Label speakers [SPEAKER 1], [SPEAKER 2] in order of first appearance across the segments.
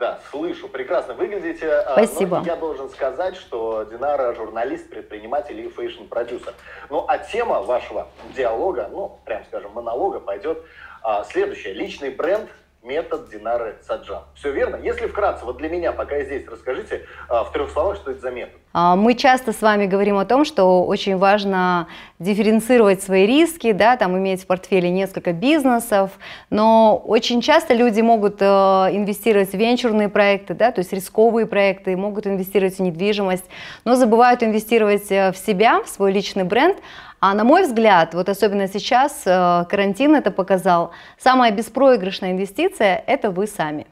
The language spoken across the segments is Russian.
[SPEAKER 1] Да, слышу, прекрасно выглядите. А, ну, Спасибо. Но я должен сказать, что Динара журналист, предприниматель и фэшн-продюсер. Ну, а тема вашего диалога, ну, прям скажем, монолога пойдет а, следующая. Личный бренд метод Динары Саджан. Все верно? Если вкратце, вот для меня, пока я здесь, расскажите а, в трех словах, что это за метод. А, мы часто с вами говорим о том, что очень важно дифференцировать свои риски, да, там иметь в портфеле несколько бизнесов, но очень часто люди могут э, инвестировать в венчурные проекты, да, то есть рисковые проекты, могут инвестировать в недвижимость, но забывают инвестировать э, в себя, в свой личный бренд, а на мой взгляд, вот особенно сейчас э, карантин это показал, самая беспроигрышная инвестиция – это вы сами.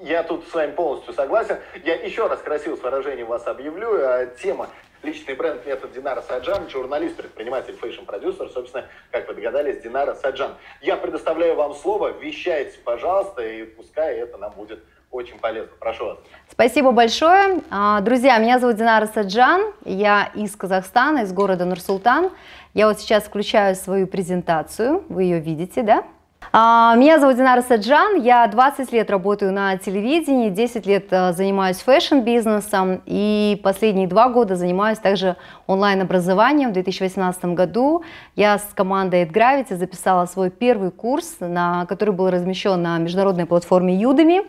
[SPEAKER 1] Я тут с вами полностью согласен. Я еще раз красиво с выражением вас объявлю. Э, тема личный бренд метод Динара Саджан, журналист, предприниматель, фэшн-продюсер, собственно, как вы догадались, Динара Саджан. Я предоставляю вам слово, вещайте, пожалуйста, и пускай это нам будет очень полезно. Прошу вас. Спасибо большое. А, друзья, меня зовут Динара Саджан, я из Казахстана, из города Нур-Султан. Я вот сейчас включаю свою презентацию, вы ее видите, да? А, меня зовут Динара Саджан, я 20 лет работаю на телевидении, 10 лет а, занимаюсь фэшн-бизнесом и последние два года занимаюсь также онлайн-образованием. В 2018 году я с командой Ed Gravity записала свой первый курс, на который был размещен на международной платформе Udemy.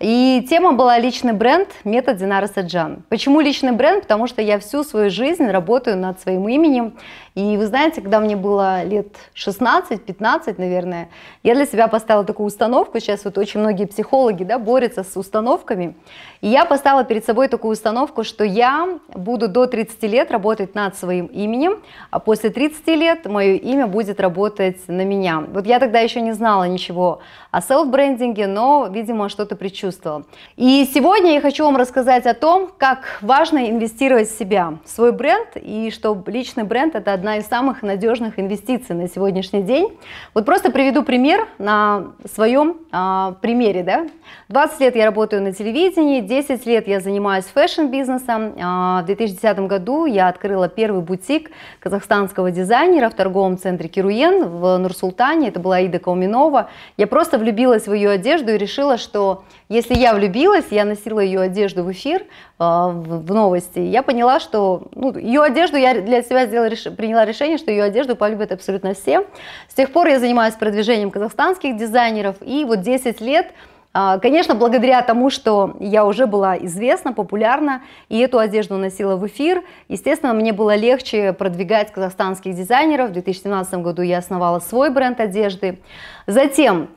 [SPEAKER 1] И тема была «Личный бренд. Метод Динара Саджан». Почему личный бренд? Потому что я всю свою жизнь работаю над своим именем и вы знаете, когда мне было лет 16-15, наверное, я для себя поставила такую установку, сейчас вот очень многие психологи да, борются с установками, и я поставила перед собой такую установку, что я буду до 30 лет работать над своим именем, а после 30 лет мое имя будет работать на меня. Вот я тогда еще не знала ничего о селф-брендинге, но, видимо, что-то предчувствовала. И сегодня я хочу вам рассказать о том, как важно инвестировать в себя, в свой бренд, и что личный бренд – это одна из самых надежных инвестиций на сегодняшний день. Вот просто приведу пример на своем а, примере. Да? 20 лет я работаю на телевидении, 10 лет я занимаюсь фэшн-бизнесом. А, в 2010 году я открыла первый бутик казахстанского дизайнера в торговом центре Кируен в Нур-Султане. Это была Ида Кауминова. Я просто влюбилась в ее одежду и решила, что если я влюбилась, я носила ее одежду в эфир, а, в новости, я поняла, что ну, ее одежду я для себя сделала, реш... приняла приняла решение, что ее одежду полюбят абсолютно все. С тех пор я занимаюсь продвижением казахстанских дизайнеров, и вот 10 лет а, Конечно, благодаря тому, что я уже была известна, популярна, и эту одежду носила в эфир, естественно, мне было легче продвигать казахстанских дизайнеров. В 2017 году я основала свой бренд одежды. Затем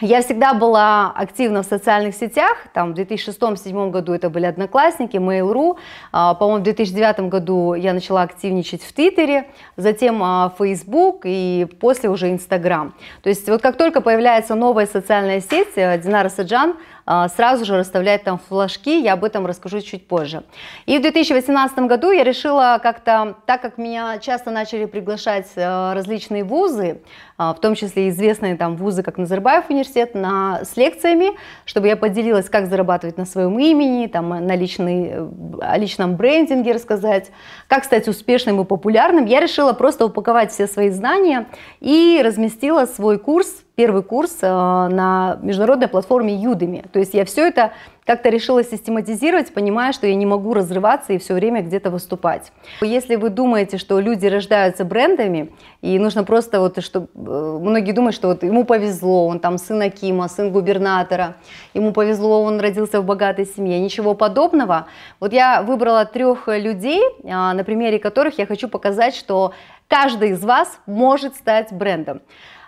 [SPEAKER 1] я всегда была активна в социальных сетях, там в 2006-2007 году это были одноклассники, Mail.ru, а, по-моему, в 2009 году я начала активничать в Твиттере, затем Facebook а, и после уже Инстаграм. То есть вот как только появляется новая социальная сеть, э, Динара Саджан – а, сразу же расставлять там флажки, я об этом расскажу чуть позже. И в 2018 году я решила как-то, так как меня часто начали приглашать э, различные вузы, а, в том числе известные там вузы, как Назарбаев университет, на, с лекциями, чтобы я поделилась, как зарабатывать на своем имени, там, на личный, э, о личном брендинге рассказать, как стать успешным и популярным, я решила просто упаковать все свои знания и разместила свой курс первый курс э, на международной платформе ЮДами. То есть я все это как-то решила систематизировать, понимая, что я не могу разрываться и все время где-то выступать. Если вы думаете, что люди рождаются брендами, и нужно просто вот, что э, многие думают, что вот ему повезло, он там сын Акима, сын губернатора, ему повезло, он родился в богатой семье, ничего подобного. Вот я выбрала трех людей, а, на примере которых я хочу показать, что каждый из вас может стать брендом.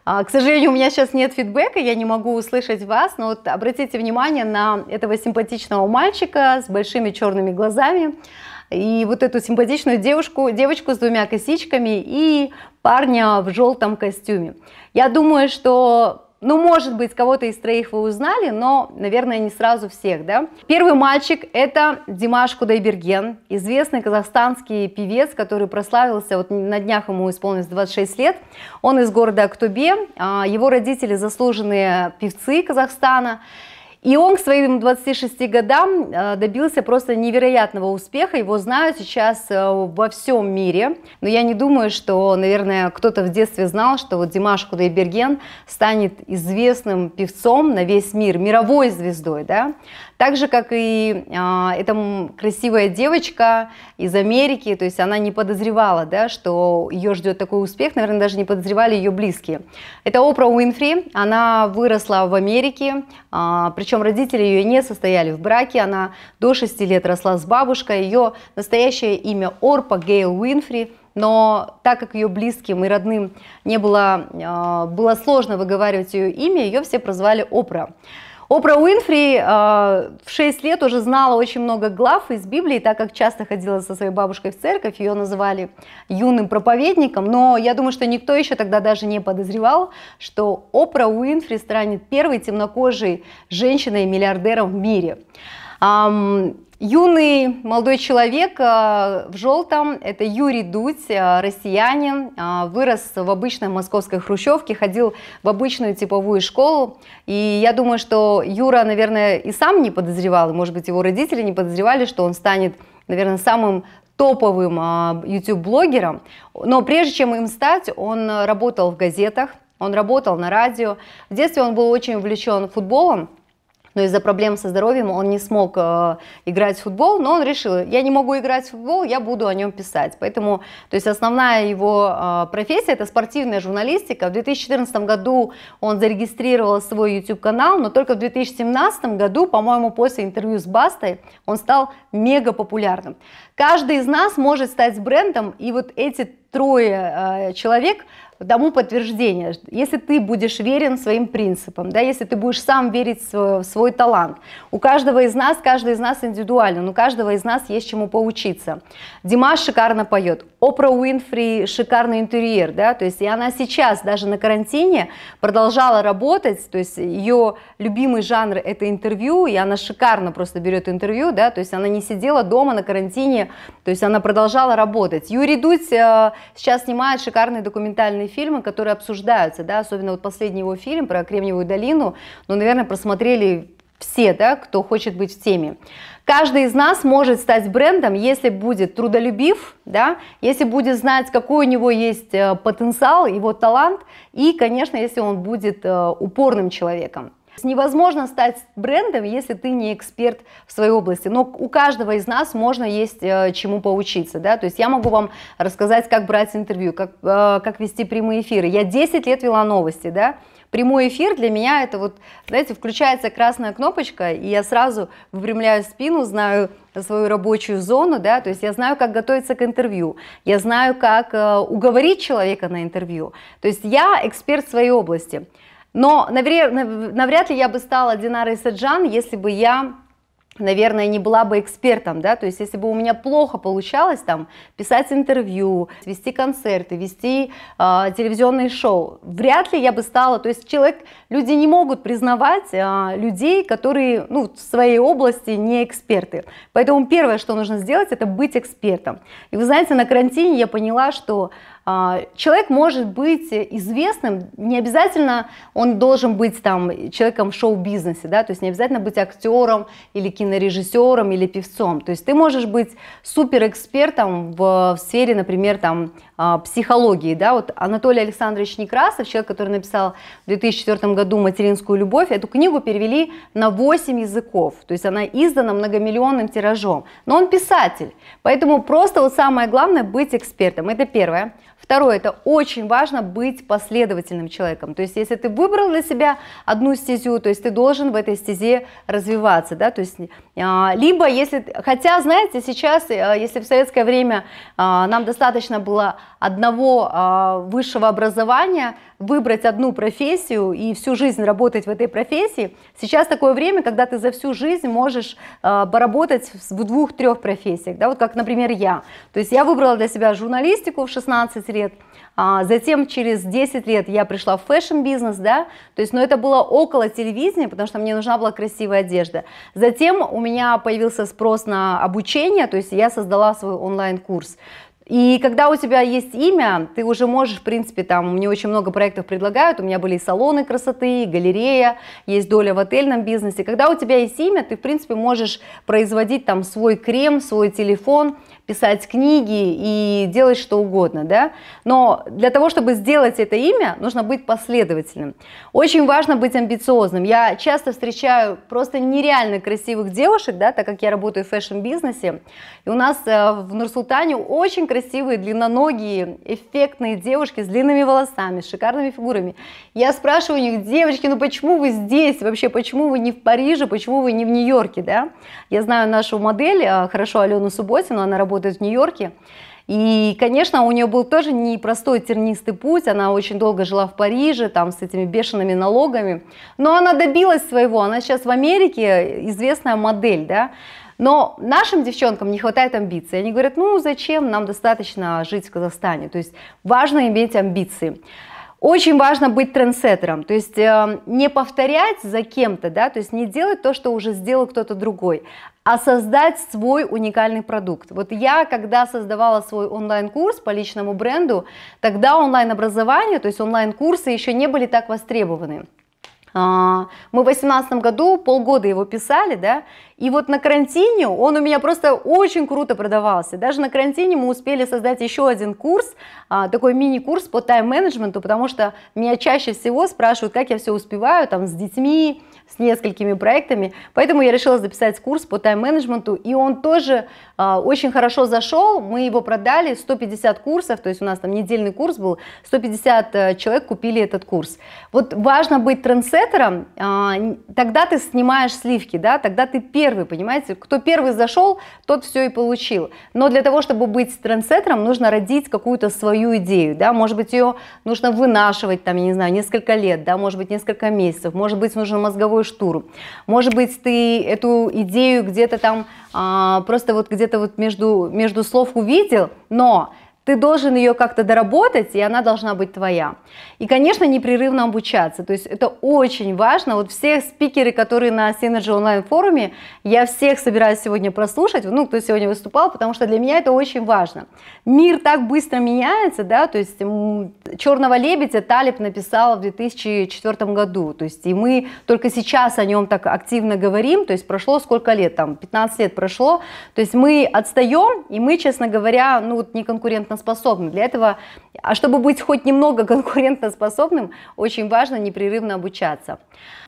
[SPEAKER 1] А, к сожалению, у меня сейчас нет фидбэка, я не могу услышать вас, но вот обратите внимание на этого симпатичного мальчика с большими черными глазами и вот эту симпатичную девушку, девочку с двумя косичками и парня в желтом костюме. Я думаю, что ну, может быть, кого-то из троих вы узнали, но, наверное, не сразу всех, да? Первый мальчик – это Димаш Кудайберген, известный казахстанский певец, который прославился, вот на днях ему исполнилось 26 лет. Он из города Актубе, а, его родители заслуженные певцы Казахстана. И он к своим 26 годам э, добился просто невероятного успеха. Его знают сейчас э, во всем мире. Но я не думаю, что, наверное, кто-то в детстве знал, что вот Димаш Кудайберген станет известным певцом на весь мир, мировой звездой, да. Так же, как и э, эта красивая девочка из Америки, то есть она не подозревала, да, что ее ждет такой успех, наверное, даже не подозревали ее близкие. Это Опра Уинфри, она выросла в Америке, э, а, причем родители ее не состояли в браке, она до 6 лет росла с бабушкой, ее настоящее имя Орпа Гейл Уинфри – но так как ее близким и родным не было, а, было сложно выговаривать ее имя, ее все прозвали Опра. Опра Уинфри э, в 6 лет уже знала очень много глав из Библии, так как часто ходила со своей бабушкой в церковь, ее называли юным проповедником, но я думаю, что никто еще тогда даже не подозревал, что Опра Уинфри станет первой темнокожей женщиной-миллиардером в мире. Um, Юный молодой человек э, в желтом, это Юрий Дудь, э, россиянин, э, вырос в обычной московской хрущевке, ходил в обычную типовую школу. И я думаю, что Юра, наверное, и сам не подозревал, и, может быть, его родители не подозревали, что он станет, наверное, самым топовым YouTube-блогером. Но прежде чем им стать, он работал в газетах, он работал на радио. В детстве он был очень увлечен футболом, но из-за проблем со здоровьем он не смог э, играть в футбол, но он решил, я не могу играть в футбол, я буду о нем писать. Поэтому, то есть основная его э, профессия это спортивная журналистика. В 2014 году он зарегистрировал свой YouTube-канал, но только в 2017 году, по-моему, после интервью с Бастой, он стал мега популярным. Каждый из нас может стать брендом, и вот эти трое э, человек тому подтверждение. Если ты будешь верен своим принципам, да, если ты будешь сам верить в свой талант. У каждого из нас, каждый из нас индивидуально, но у каждого из нас есть чему поучиться. Димаш шикарно поет, Опра Уинфри шикарный интерьер, да, то есть и она сейчас даже на карантине продолжала работать, то есть ее любимый жанр это интервью, и она шикарно просто берет интервью, да, то есть она не сидела дома на карантине, то есть она продолжала работать. Юрий Дудь э, сейчас снимает шикарный документальный фильмы, которые обсуждаются, да, особенно вот последний его фильм про Кремниевую долину, ну, наверное, просмотрели все, да, кто хочет быть в теме. Каждый из нас может стать брендом, если будет трудолюбив, да, если будет знать, какой у него есть э, потенциал, его талант, и, конечно, если он будет э, упорным человеком. Невозможно стать брендом, если ты не эксперт в своей области. Но у каждого из нас можно есть э, чему поучиться. Да? То есть я могу вам рассказать, как брать интервью, как, э, как вести прямые эфиры. Я 10 лет вела новости, да, прямой эфир для меня это вот, знаете, включается красная кнопочка, и я сразу выпрямляю спину, знаю свою рабочую зону, да, то есть я знаю, как готовиться к интервью, я знаю, как э, уговорить человека на интервью, то есть я эксперт в своей области. Но навряд ли я бы стала Динарой Саджан, если бы я наверное, не была бы экспертом, да, то есть если бы у меня плохо получалось там писать интервью, вести концерты, вести э, телевизионные шоу, вряд ли я бы стала, то есть человек, люди не могут признавать э, людей, которые, ну, в своей области не эксперты, поэтому первое, что нужно сделать, это быть экспертом. И вы знаете, на карантине я поняла, что а, человек может быть известным, не обязательно он должен быть там человеком в шоу-бизнесе, да, то есть не обязательно быть актером или кинорежиссером или певцом. То есть ты можешь быть суперэкспертом в, в сфере, например, там а, психологии, да, вот Анатолий Александрович Некрасов, человек, который написал в 2004 году «Материнскую любовь», эту книгу перевели на 8 языков, то есть она издана многомиллионным тиражом, но он писатель, поэтому просто вот самое главное быть экспертом, это первое. Второе, это очень важно быть последовательным человеком. То есть, если ты выбрал для себя одну стезю, то есть ты должен в этой стезе развиваться, да, то есть а, либо, если, хотя, знаете, сейчас, э, если в советское время а, нам достаточно было одного а, высшего образования, выбрать одну профессию и всю жизнь работать в этой профессии, сейчас такое время, когда ты за всю жизнь можешь поработать в двух-трех профессиях, да, вот как, например, я. То есть я выбрала для себя журналистику в 16 лет, Затем через 10 лет я пришла в фэшн-бизнес, да, то есть, но ну, это было около телевидения, потому что мне нужна была красивая одежда. Затем у меня меня появился спрос на обучение, то есть я создала свой онлайн-курс. И когда у тебя есть имя, ты уже можешь, в принципе, там, мне очень много проектов предлагают, у меня были и салоны красоты, и галерея, есть доля в отельном бизнесе. Когда у тебя есть имя, ты, в принципе, можешь производить там свой крем, свой телефон, писать книги и делать что угодно, да? Но для того, чтобы сделать это имя, нужно быть последовательным. Очень важно быть амбициозным. Я часто встречаю просто нереально красивых девушек, да, так как я работаю в фэшн-бизнесе, и у нас э, в Нурсултане очень красивые длинноногие, эффектные девушки с длинными волосами, с шикарными фигурами. Я спрашиваю у них, девочки, ну почему вы здесь вообще, почему вы не в Париже, почему вы не в Нью-Йорке, да? Я знаю нашу модель, э, хорошо, Алену Субботину, она работает работает в Нью-Йорке. И, конечно, у нее был тоже непростой тернистый путь, она очень долго жила в Париже, там с этими бешеными налогами, но она добилась своего, она сейчас в Америке известная модель, да, но нашим девчонкам не хватает амбиций. Они говорят, ну зачем, нам достаточно жить в Казахстане. То есть важно иметь амбиции. Очень важно быть трендсеттером, то есть э, не повторять за кем-то, да, то есть не делать то, что уже сделал кто-то другой, а создать свой уникальный продукт. Вот я, когда создавала свой онлайн-курс по личному бренду, тогда онлайн-образование, то есть онлайн-курсы еще не были так востребованы. А, мы в 2018 году полгода его писали, да, и вот на карантине он у меня просто очень круто продавался. Даже на карантине мы успели создать еще один курс, а, такой мини-курс по тайм-менеджменту, потому что меня чаще всего спрашивают, как я все успеваю там с детьми, с несколькими проектами, поэтому я решила записать курс по тайм-менеджменту, и он тоже э, очень хорошо зашел, мы его продали, 150 курсов, то есть у нас там недельный курс был, 150 э, человек купили этот курс. Вот важно быть трендсеттером, э, тогда ты снимаешь сливки, да, тогда ты первый, понимаете, кто первый зашел, тот все и получил. Но для того, чтобы быть трендсеттером, нужно родить какую-то свою идею, да, может быть, ее нужно вынашивать, там, я не знаю, несколько лет, да, может быть, несколько месяцев, может быть, нужно мозговой делаешь тур. Может быть, ты эту идею где-то там а, просто вот где-то вот между, между слов увидел, но ты должен ее как-то доработать, и она должна быть твоя. И, конечно, непрерывно обучаться, то есть это очень важно. Вот все спикеры, которые на Synergy онлайн форуме, я всех собираюсь сегодня прослушать, ну, кто сегодня выступал, потому что для меня это очень важно. Мир так быстро меняется, да, то есть «Черного лебедя» Талиб написал в 2004 году, то есть и мы только сейчас о нем так активно говорим, то есть прошло сколько лет, там, 15 лет прошло, то есть мы отстаем, и мы, честно говоря, ну, вот конкурентно конкурентоспособны. Для этого, а чтобы быть хоть немного конкурентоспособным, очень важно непрерывно обучаться.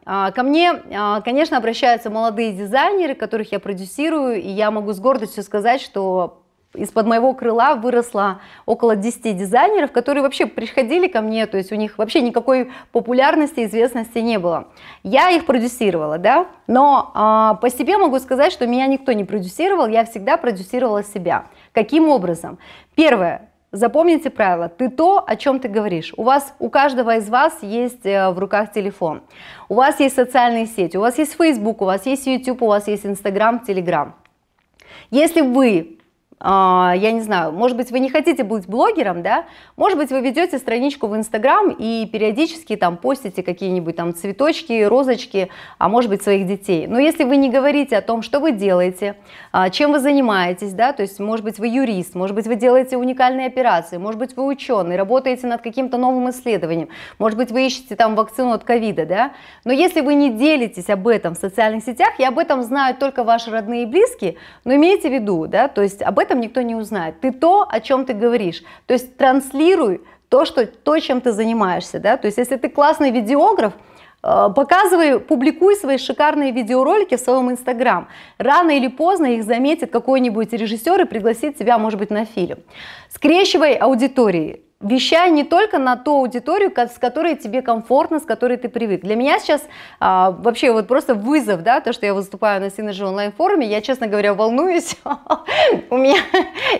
[SPEAKER 1] А, ко мне, а, конечно, обращаются молодые дизайнеры, которых я продюсирую, и я могу с гордостью сказать, что из-под моего крыла выросло около 10 дизайнеров, которые вообще приходили ко мне, то есть у них вообще никакой популярности, известности не было. Я их продюсировала, да, но э, по себе могу сказать, что меня никто не продюсировал, я всегда продюсировала себя. Каким образом? Первое. Запомните правило, ты то, о чем ты говоришь. У вас, у каждого из вас есть э, в руках телефон, у вас есть социальные сети, у вас есть Facebook, у вас есть YouTube, у вас есть Instagram, Telegram. Если вы а, я не знаю, может быть, вы не хотите быть блогером, да, может быть, вы ведете страничку в Инстаграм и периодически там постите какие-нибудь там цветочки, розочки, а может быть, своих детей. Но если вы не говорите о том, что вы делаете, а, чем вы занимаетесь, да, то есть, может быть, вы юрист, может быть, вы делаете уникальные операции, может быть, вы ученый, работаете над каким-то новым исследованием, может быть, вы ищете там вакцину от ковида, да, но если вы не делитесь об этом в социальных сетях, и об этом знают только ваши родные и близкие, но имейте в виду, да, то есть об этом этом никто не узнает. Ты то, о чем ты говоришь. То есть транслируй то, что, то чем ты занимаешься. Да? То есть если ты классный видеограф, э, показывай, публикуй свои шикарные видеоролики в своем инстаграм. Рано или поздно их заметит какой-нибудь режиссер и пригласит тебя, может быть, на фильм. Скрещивай аудитории вещай не только на ту аудиторию, с которой тебе комфортно, с которой ты привык. Для меня сейчас а, вообще вот просто вызов, да, то, что я выступаю на Synergy онлайн-форуме, я, честно говоря, волнуюсь, у меня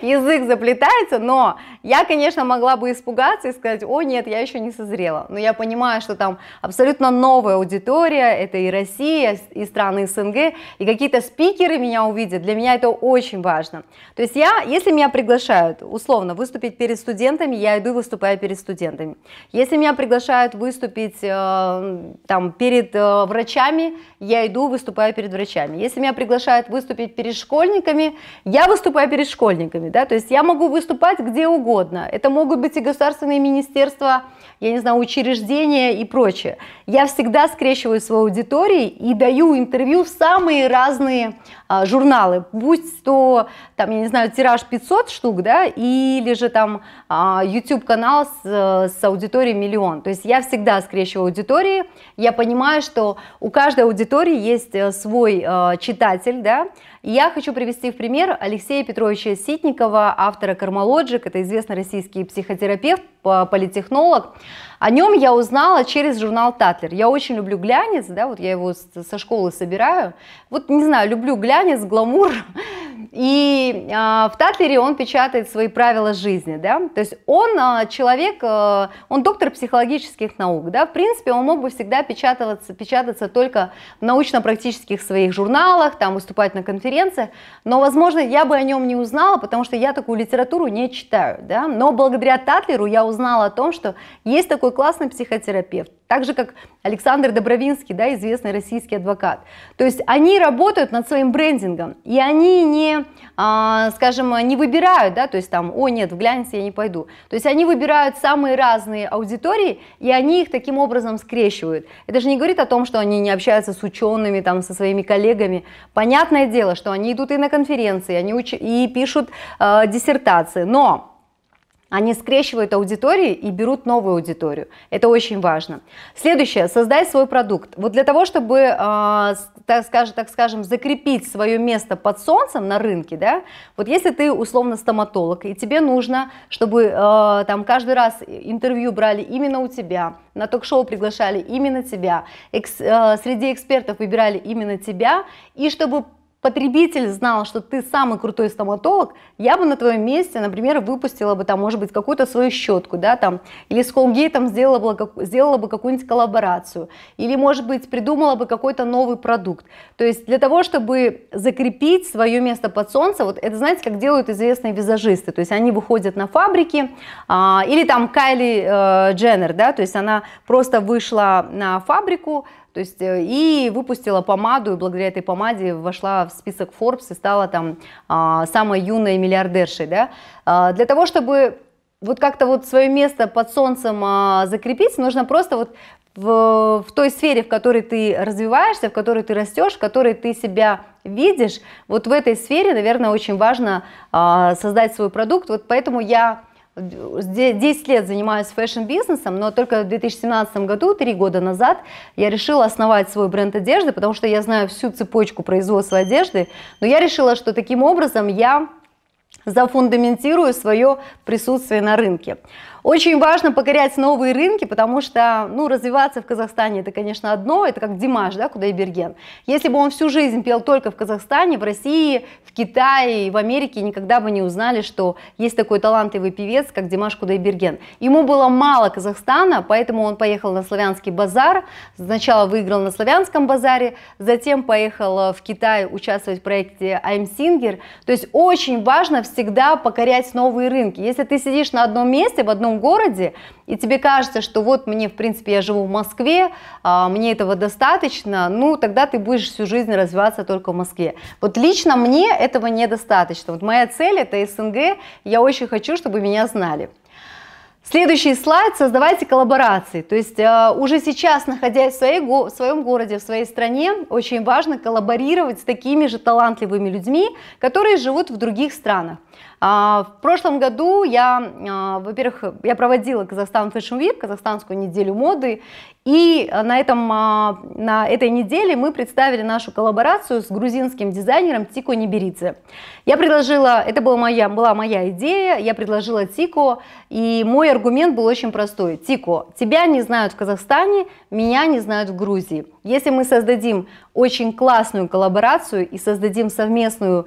[SPEAKER 1] язык заплетается, но я, конечно, могла бы испугаться и сказать, о нет, я еще не созрела, но я понимаю, что там абсолютно новая аудитория, это и Россия, и страны СНГ, и какие-то спикеры меня увидят, для меня это очень важно. То есть я, если меня приглашают, условно, выступить перед студентами, я иду выступаю, выступая перед студентами. Если меня приглашают выступить э, там, перед э, врачами, я иду, выступаю перед врачами. Если меня приглашают выступить перед школьниками, я выступаю перед школьниками. Да? То есть я могу выступать где угодно. Это могут быть и государственные министерства, я не знаю, учреждения и прочее. Я всегда скрещиваю свою аудиторию и даю интервью в самые разные а, журналы, будь то, там, я не знаю, тираж 500 штук, да, или же там YouTube-канал а, с, с аудиторией миллион. То есть я всегда скрещиваю аудитории, я понимаю, что у каждой аудитории есть э, свой э, читатель, да, я хочу привести в пример Алексея Петровича Ситникова, автора Кармалоджик. Это известный российский психотерапевт, политехнолог. О нем я узнала через журнал «Татлер». Я очень люблю глянец, да, вот я его со школы собираю. Вот, не знаю, люблю глянец, гламур, и э, в Татлере он печатает свои правила жизни, да, то есть он э, человек, э, он доктор психологических наук, да, в принципе, он мог бы всегда печататься, печататься только в научно-практических своих журналах, там, выступать на конференциях, но, возможно, я бы о нем не узнала, потому что я такую литературу не читаю, да, но благодаря Татлеру я узнала о том, что есть такой классный психотерапевт, так же, как Александр Добровинский, да, известный российский адвокат. То есть они работают над своим брендингом, и они не, а, скажем, не выбирают, да, то есть там, о нет, в глянце я не пойду. То есть они выбирают самые разные аудитории, и они их таким образом скрещивают. Это же не говорит о том, что они не общаются с учеными, там, со своими коллегами. Понятное дело, что они идут и на конференции, они уч... и пишут э, диссертации, но они скрещивают аудитории и берут новую аудиторию. Это очень важно. Следующее, создай свой продукт. Вот для того, чтобы, э, так, скажем, так скажем, закрепить свое место под солнцем на рынке, да, вот если ты условно стоматолог, и тебе нужно, чтобы э, там каждый раз интервью брали именно у тебя, на ток-шоу приглашали именно тебя, экс, э, среди экспертов выбирали именно тебя, и чтобы потребитель знал, что ты самый крутой стоматолог, я бы на твоем месте, например, выпустила бы там, может быть, какую-то свою щетку, да, там, или с Colgate сделала бы, сделала бы какую-нибудь коллаборацию, или, может быть, придумала бы какой-то новый продукт. То есть для того, чтобы закрепить свое место под солнце, вот это, знаете, как делают известные визажисты, то есть они выходят на фабрики, а, или там Кайли э, Дженнер, да, то есть она просто вышла на фабрику, то есть э, и выпустила помаду, и благодаря этой помаде вошла в список Forbes и стала там а, самой юной миллиардершей, да. А, для того, чтобы вот как-то вот свое место под солнцем а, закрепить, нужно просто вот в, в той сфере, в которой ты развиваешься, в которой ты растешь, в которой ты себя видишь, вот в этой сфере, наверное, очень важно а, создать свой продукт. Вот поэтому я 10 лет занимаюсь фэшн-бизнесом, но только в 2017 году, 3 года назад, я решила основать свой бренд одежды, потому что я знаю всю цепочку производства одежды, но я решила, что таким образом я зафундаментирую свое присутствие на рынке. Очень важно покорять новые рынки, потому что, ну, развиваться в Казахстане это, конечно, одно, это как Димаш, да, куда Кудайберген. Если бы он всю жизнь пел только в Казахстане, в России, в Китае в Америке, никогда бы не узнали, что есть такой талантливый певец, как Димаш Кудайберген. Ему было мало Казахстана, поэтому он поехал на славянский базар, сначала выиграл на славянском базаре, затем поехал э, в Китай участвовать в проекте I'm Singer. То есть очень важно всегда покорять новые рынки. Если ты сидишь на одном месте, в одном одном городе, и тебе кажется, что вот мне, в принципе, я живу в Москве, а, мне этого достаточно, ну, тогда ты будешь всю жизнь развиваться только в Москве. Вот лично мне этого недостаточно. Вот моя цель – это СНГ, я очень хочу, чтобы меня знали. Следующий слайд – создавайте коллаборации. То есть э, уже сейчас, находясь в, своей, в своем городе, в своей стране, очень важно коллаборировать с такими же талантливыми людьми, которые живут в других странах. А, в прошлом году я, а, во-первых, я проводила Казахстан Fashion Week, казахстанскую неделю моды, и на, этом, а, на этой неделе мы представили нашу коллаборацию с грузинским дизайнером Тико Неберидзе. Я предложила, это была моя, была моя идея, я предложила Тико, и мой аргумент был очень простой. Тико, тебя не знают в Казахстане, меня не знают в Грузии. Если мы создадим очень классную коллаборацию и создадим совместную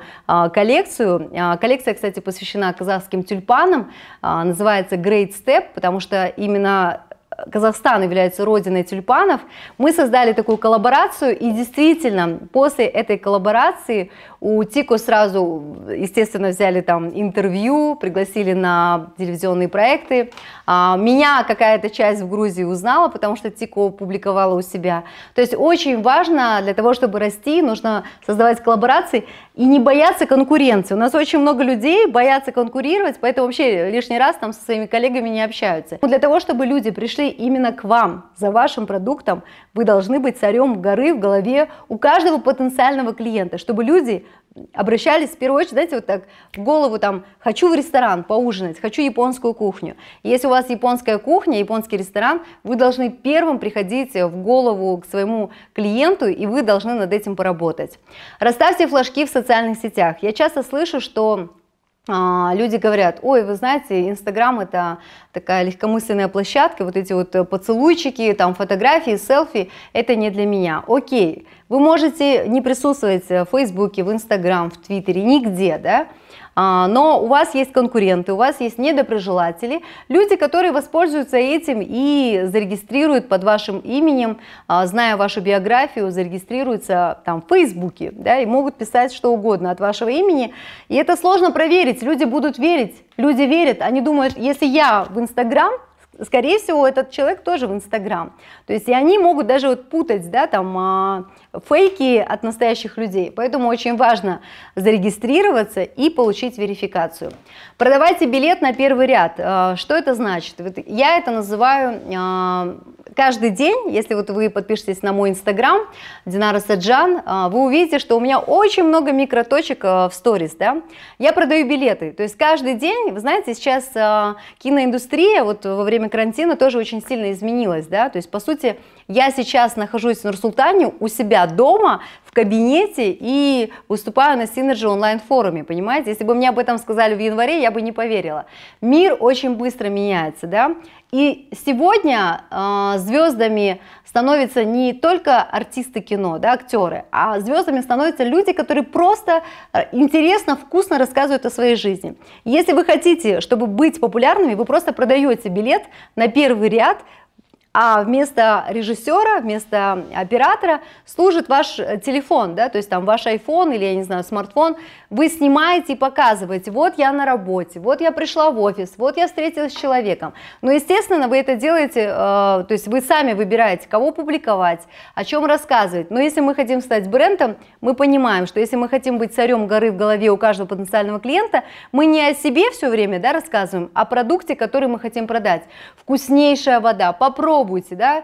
[SPEAKER 1] коллекцию, коллекция, кстати, кстати, посвящена казахским тюльпанам, а, называется Great Step, потому что именно э, Казахстан является родиной тюльпанов, мы создали такую коллаборацию, и действительно, после этой коллаборации у Тико сразу, естественно, взяли там интервью, пригласили на телевизионные проекты, а, меня какая-то часть в Грузии узнала, потому что Тико публиковала у себя. То есть очень важно для того, чтобы расти, нужно создавать коллаборации и не бояться конкуренции. У нас очень много людей боятся конкурировать, поэтому вообще лишний раз там со своими коллегами не общаются. Но для того, чтобы люди пришли именно к вам за вашим продуктом, вы должны быть царем горы в голове у каждого потенциального клиента, чтобы люди обращались в первую очередь, знаете, вот так в голову там, хочу в ресторан поужинать, хочу японскую кухню. Если у вас японская кухня, японский ресторан, вы должны первым приходить в голову к своему клиенту, и вы должны над этим поработать. Расставьте флажки в социальных сетях. Я часто слышу, что а, Люди говорят, ой, вы знаете, Инстаграм это такая легкомысленная площадка, вот эти вот э, поцелуйчики, там фотографии, селфи, это не для меня. Окей, вы можете не присутствовать э, в Фейсбуке, в Инстаграм, в Твиттере, нигде, да, а, но у вас есть конкуренты, у вас есть недоброжелатели, люди, которые воспользуются этим и зарегистрируют под вашим именем, а, зная вашу биографию, зарегистрируются там в Фейсбуке, да, и могут писать что угодно от вашего имени, и это сложно проверить, люди будут верить, Люди верят, они думают, если я в Инстаграм, скорее всего, этот человек тоже в Инстаграм. То есть и они могут даже вот путать, да, там, а, фейки от настоящих людей. Поэтому очень важно зарегистрироваться и получить верификацию. Продавайте билет на первый ряд. Э, что это значит? Я это называю э, каждый день, если вот вы подпишетесь на мой инстаграм, Динара Саджан, э, вы увидите, что у меня очень много микроточек в сторис, да, я продаю билеты, то есть каждый день, вы знаете, сейчас киноиндустрия вот во время карантина тоже очень сильно изменилась, да, то есть по сути я сейчас нахожусь в Нур-Султане у себя дома, в кабинете и выступаю на Synergy онлайн-форуме, понимаете? Если бы мне об этом сказали в январе, я бы не поверила. Мир очень быстро меняется, да? И сегодня э, а, звездами становятся не только артисты кино, да, актеры, а звездами становятся люди, которые просто а, интересно, вкусно рассказывают о своей жизни. Если вы хотите, чтобы быть популярными, вы просто продаете билет на первый ряд а вместо режиссера, вместо оператора служит ваш э, телефон, да, то есть там ваш iPhone или, я не знаю, смартфон, вы снимаете и показываете, вот я на работе, вот я пришла в офис, вот я встретилась с человеком. Но, естественно, вы это делаете, э, то есть вы сами выбираете, кого публиковать, о чем рассказывать. Но если мы хотим стать брендом, мы понимаем, что если мы хотим быть царем горы в голове у каждого потенциального клиента, мы не о себе все время да, рассказываем, а о продукте, который мы хотим продать. Вкуснейшая вода, попробуй попробуйте, да,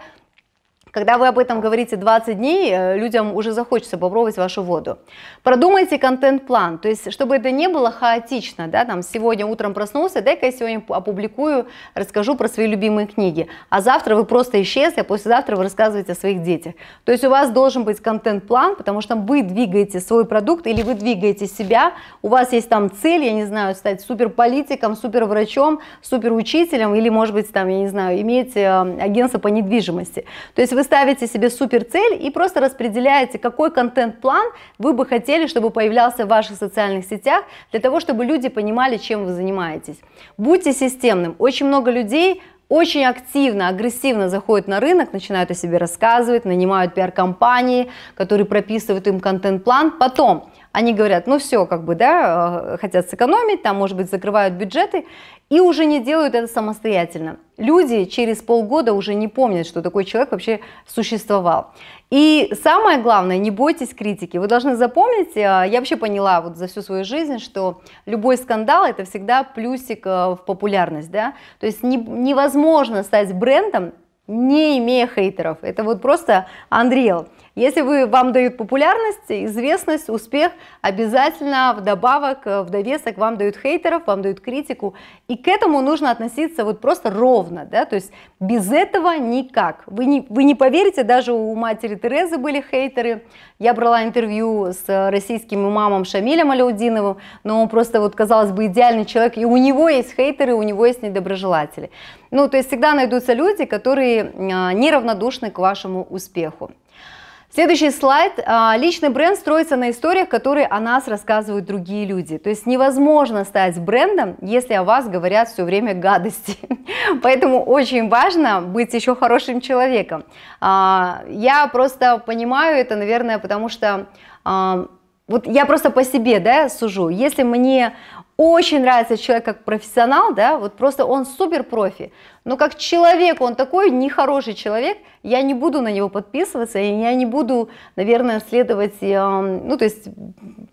[SPEAKER 1] когда вы об этом говорите 20 дней, э, людям уже захочется попробовать вашу воду. Продумайте контент-план, то есть, чтобы это не было хаотично, да, там, сегодня утром проснулся, дай-ка я сегодня опубликую, расскажу про свои любимые книги, а завтра вы просто исчезли, а послезавтра вы рассказываете о своих детях. То есть, у вас должен быть контент-план, потому что вы двигаете свой продукт или вы двигаете себя, у вас есть там цель, я не знаю, стать суперполитиком, суперврачом, суперучителем или, может быть, там, я не знаю, иметь э, агентство по недвижимости. То есть, вы вы ставите себе супер цель и просто распределяете, какой контент-план вы бы хотели, чтобы появлялся в ваших социальных сетях, для того, чтобы люди понимали, чем вы занимаетесь. Будьте системным. Очень много людей очень активно, агрессивно заходят на рынок, начинают о себе рассказывать, нанимают пиар-компании, которые прописывают им контент-план. Потом они говорят, ну все, как бы, да, э, хотят сэкономить, там, может быть, закрывают бюджеты, и уже не делают это самостоятельно. Люди через полгода уже не помнят, что такой человек вообще существовал. И самое главное, не бойтесь критики. Вы должны запомнить, э, я вообще поняла вот за всю свою жизнь, что любой скандал это всегда плюсик э, в популярность, да. То есть не, невозможно стать брендом, не имея хейтеров. Это вот просто Unreal. Если вы, вам дают популярность, известность, успех, обязательно вдобавок, э, в довесок вам дают хейтеров, вам дают критику. И к этому нужно относиться вот просто ровно, да, то есть без этого никак. Вы не, вы не поверите, даже у матери Терезы были хейтеры. Я брала интервью с э, российским имамом Шамилем Аляудиновым, но он просто вот, казалось бы, идеальный человек, и у него есть хейтеры, у него есть недоброжелатели. Ну, то есть всегда найдутся люди, которые э, неравнодушны к вашему успеху. Следующий слайд. А, личный бренд строится на историях, которые о нас рассказывают другие люди. То есть невозможно стать брендом, если о вас говорят все время гадости. Поэтому очень важно быть еще хорошим человеком. А, я просто понимаю это, наверное, потому что... А, вот я просто по себе, да, сужу. Если мне очень нравится человек как профессионал, да, вот просто он супер профи, но как человек, он такой нехороший человек, я не буду на него подписываться, и я не буду, наверное, следовать, э, ну, то есть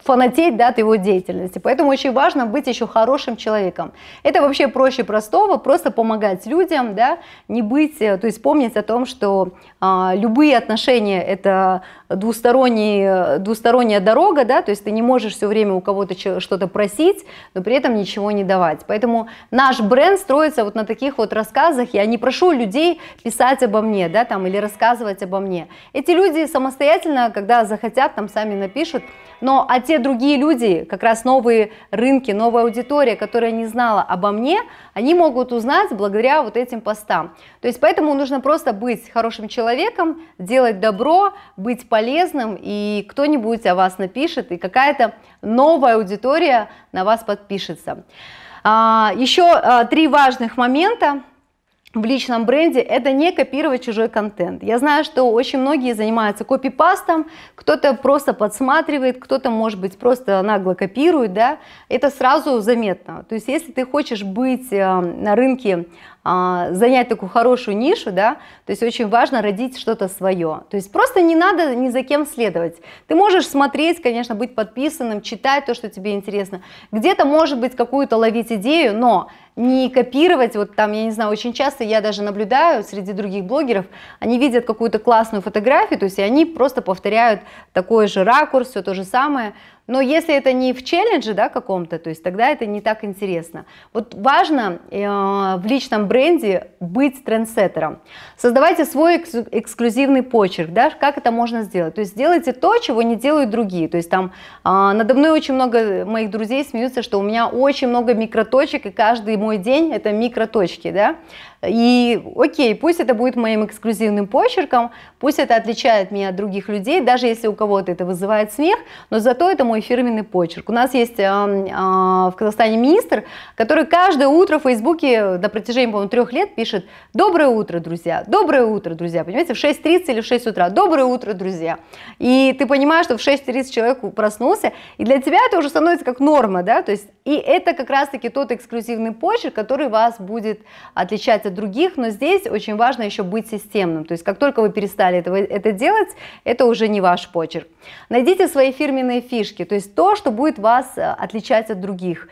[SPEAKER 1] фанатеть да, от его деятельности. Поэтому очень важно быть еще хорошим человеком. Это вообще проще простого, просто помогать людям, да, не быть, э, то есть помнить о том, что а, любые отношения – это двусторонние, э, двусторонняя дорога, да, то есть ты не можешь все время у кого-то что-то просить, но при этом ничего не давать. Поэтому наш бренд строится вот на таких вот рассказах, рассказах, я не прошу людей писать обо мне, да, там, или рассказывать обо мне. Эти люди самостоятельно, когда захотят, там, сами напишут, но а те другие люди, как раз новые рынки, новая аудитория, которая не знала обо мне, они могут узнать благодаря вот этим постам. То есть поэтому нужно просто быть хорошим человеком, делать добро, быть полезным, и кто-нибудь о вас напишет, и какая-то новая аудитория на вас подпишется. А, еще а, три важных момента в личном бренде это не копировать чужой контент. Я знаю, что очень многие занимаются копипастом, кто-то просто подсматривает, кто-то, может быть, просто нагло копирует, да, это сразу заметно. То есть, если ты хочешь быть э, на рынке а, занять такую хорошую нишу, да, то есть очень важно родить что-то свое. То есть просто не надо ни за кем следовать. Ты можешь смотреть, конечно, быть подписанным, читать то, что тебе интересно. Где-то, может быть, какую-то ловить идею, но не копировать, вот там, я не знаю, очень часто я даже наблюдаю среди других блогеров, они видят какую-то классную фотографию, то есть они просто повторяют такой же ракурс, все то же самое, но если это не в челлендже да, каком-то, то есть тогда это не так интересно. Вот важно э, в личном бренде быть трендсеттером. Создавайте свой экс эксклюзивный почерк. Да, как это можно сделать? То есть делайте то, чего не делают другие. То есть там э, надо мной очень много моих друзей смеются, что у меня очень много микроточек, и каждый мой день это микроточки. Да? И окей, пусть это будет моим эксклюзивным почерком, пусть это отличает меня от других людей, даже если у кого-то это вызывает смех, но зато это мой фирменный почерк. У нас есть э, э, в Казахстане министр, который каждое утро в Фейсбуке на протяжении, по-моему, трех лет пишет «Доброе утро, друзья! Доброе утро, друзья!» Понимаете, в 6.30 или в 6 утра «Доброе утро, друзья!» И ты понимаешь, что в 6.30 человек проснулся, и для тебя это уже становится как норма, да, то есть и это как раз-таки тот эксклюзивный почерк, который вас будет отличать касается других, но здесь очень важно еще быть системным. То есть как только вы перестали это это делать, это уже не ваш почерк. Найдите свои фирменные фишки, то есть то, что будет вас э, отличать от других.